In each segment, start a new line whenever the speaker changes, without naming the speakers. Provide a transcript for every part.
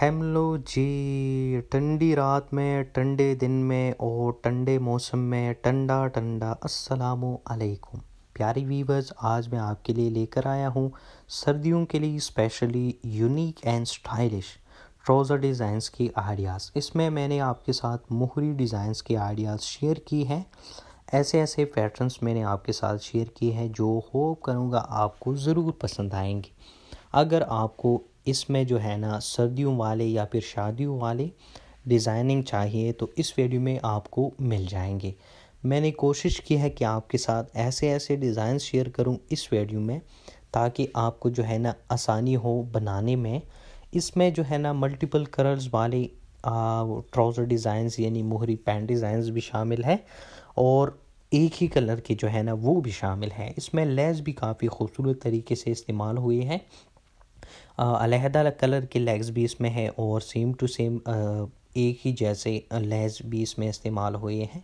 हेमलो जी ठंडी रात में ठंडे दिन में और ठंडे मौसम में ठंडा ठंडा असलकुम प्यारी वीवर्स आज मैं आपके लिए लेकर आया हूँ सर्दियों के लिए specially unique and stylish trouser designs की आइडियाज़ इसमें मैंने आपके साथ मोहरी डिज़ाइंस की आइडियाज़ शेयर की हैं ऐसे ऐसे पैटर्न्स मैंने आपके साथ शेयर किए हैं जो होप करूँगा आपको ज़रूर पसंद आएंगे अगर आपको इसमें जो है ना सर्दियों वाले या फिर शादियों वाले डिज़ाइनिंग चाहिए तो इस वीडियो में आपको मिल जाएंगे मैंने कोशिश की है कि आपके साथ ऐसे ऐसे डिज़ाइन शेयर करूं इस वीडियो में ताकि आपको जो है ना आसानी हो बनाने में इसमें जो है ना मल्टीपल कलर्स वाले ट्राउज़र डिज़ाइंस यानी मोहरी पैंट डिज़ाइंस भी शामिल है और एक ही कलर के जो है ना वो भी शामिल हैं इसमें लेस भी काफ़ी खूबसूरत तरीके से इस्तेमाल हुए हैं अलहदा कलर के लेग्स भी इसमें है और सेम टू सेम एक ही जैसे लेस भी इसमें इस्तेमाल हुए हैं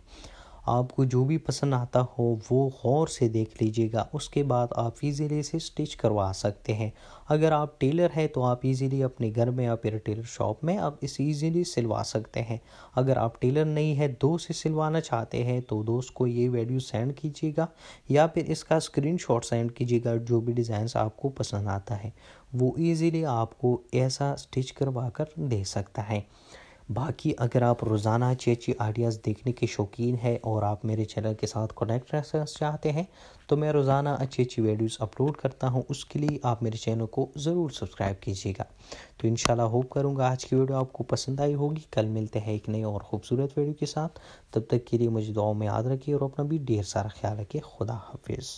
आपको जो भी पसंद आता हो वो गौर से देख लीजिएगा उसके बाद आप इजीली से स्टिच करवा सकते हैं अगर आप टेलर हैं तो आप इजीली अपने घर में या फिर टेलर शॉप में आप इसे इजीली सिलवा सकते हैं अगर आप टेलर नहीं है दो से सिलवाना चाहते हैं तो दोस्त को ये वीडियो सेंड कीजिएगा या फिर इसका स्क्रीन सेंड कीजिएगा जो भी डिज़ाइन आपको पसंद आता है वो ईज़िली आपको ऐसा स्टिच करवा कर दे सकता है बाकी अगर आप रोज़ाना अच्छी अच्छी आइडियाज़ देखने के शौकीन है और आप मेरे चैनल के साथ कनेक्ट रहना चाहते हैं तो मैं रोज़ाना अच्छी अच्छी वीडियोस अपलोड करता हूं उसके लिए आप मेरे चैनल को ज़रूर सब्सक्राइब कीजिएगा तो इन होप करूँगा आज की वीडियो आपको पसंद आई होगी कल मिलते हैं एक नई और ख़ूबसूरत वीडियो के साथ तब तक के लिए मुझे दुआओं में याद रखिए और अपना भी ढेर सारा ख्याल रखिए खुदा हाफिज़